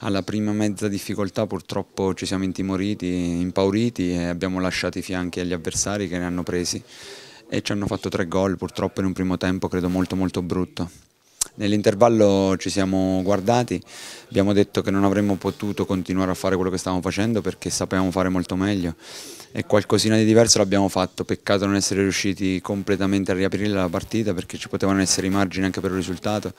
alla prima mezza difficoltà purtroppo ci siamo intimoriti, impauriti e abbiamo lasciato i fianchi agli avversari che ne hanno presi e ci hanno fatto tre gol purtroppo in un primo tempo credo molto molto brutto. Nell'intervallo ci siamo guardati, abbiamo detto che non avremmo potuto continuare a fare quello che stavamo facendo perché sapevamo fare molto meglio e qualcosina di diverso l'abbiamo fatto, peccato non essere riusciti completamente a riaprire la partita perché ci potevano essere i margini anche per il risultato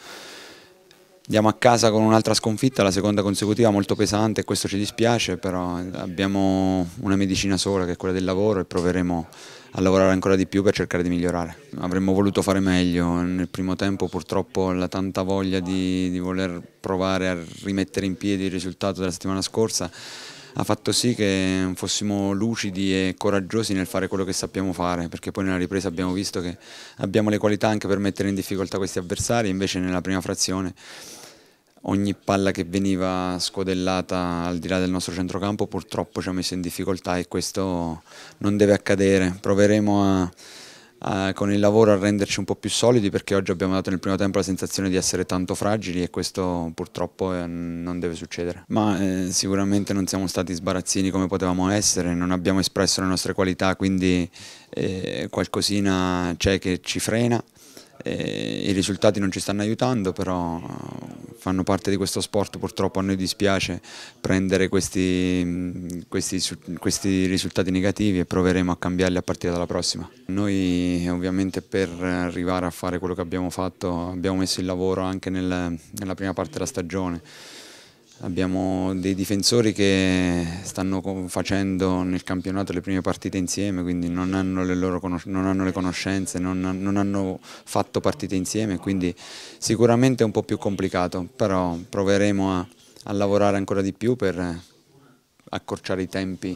andiamo a casa con un'altra sconfitta, la seconda consecutiva molto pesante, questo ci dispiace, però abbiamo una medicina sola che è quella del lavoro e proveremo a lavorare ancora di più per cercare di migliorare. Avremmo voluto fare meglio, nel primo tempo purtroppo la tanta voglia di, di voler provare a rimettere in piedi il risultato della settimana scorsa ha fatto sì che fossimo lucidi e coraggiosi nel fare quello che sappiamo fare, perché poi nella ripresa abbiamo visto che abbiamo le qualità anche per mettere in difficoltà questi avversari, invece nella prima frazione ogni palla che veniva scodellata al di là del nostro centrocampo purtroppo ci ha messo in difficoltà e questo non deve accadere. Proveremo a, a, con il lavoro a renderci un po' più solidi perché oggi abbiamo dato nel primo tempo la sensazione di essere tanto fragili e questo purtroppo eh, non deve succedere. Ma eh, sicuramente non siamo stati sbarazzini come potevamo essere, non abbiamo espresso le nostre qualità, quindi eh, qualcosina c'è che ci frena. Eh, I risultati non ci stanno aiutando, però fanno parte di questo sport, purtroppo a noi dispiace prendere questi, mm, questi, questi risultati negativi e proveremo a cambiarli a partire dalla prossima. Noi ovviamente per arrivare a fare quello che abbiamo fatto abbiamo messo il lavoro anche nel, nella prima parte della stagione, Abbiamo dei difensori che stanno facendo nel campionato le prime partite insieme, quindi non hanno le, loro non hanno le conoscenze, non, non, hanno fatto partite insieme, quindi sicuramente è un po' più complicato, però proveremo a, a lavorare ancora di più per, accorciare i tempi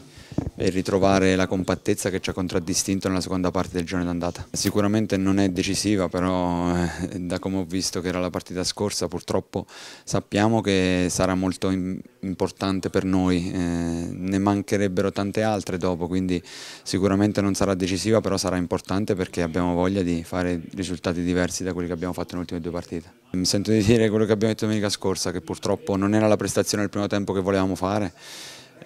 e ritrovare la compattezza che ci ha contraddistinto nella seconda parte del giorno d'andata. Sicuramente non è decisiva, però eh, da come ho visto che era la partita scorsa, purtroppo sappiamo che sarà molto importante per noi, eh, ne mancherebbero tante altre dopo, quindi sicuramente non sarà decisiva, però sarà importante perché abbiamo voglia di fare risultati diversi da quelli che abbiamo fatto nelle ultime due partite. Mi sento di dire quello che abbiamo detto domenica scorsa, che purtroppo non era la prestazione del primo tempo che volevamo fare,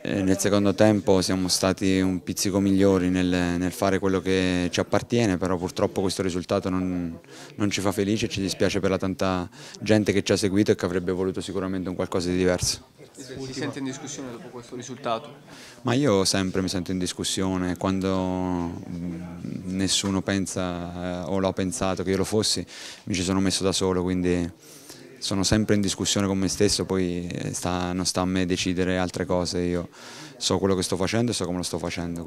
eh, nel secondo tempo siamo stati un pizzico migliori nel, nel fare quello che ci appartiene, però purtroppo questo risultato non, non, ci fa felice e ci dispiace per la tanta gente che ci ha seguito e che avrebbe voluto sicuramente un qualcosa di diverso. Si sente in discussione dopo questo risultato? Ma io sempre mi sento in discussione, quando mm, nessuno pensa eh, o l'ho pensato che io lo fossi, mi ci sono messo da solo, quindi sono sempre in discussione con me stesso, poi eh, sta, non sta a me decidere altre cose, io so quello che sto facendo e so come lo sto facendo.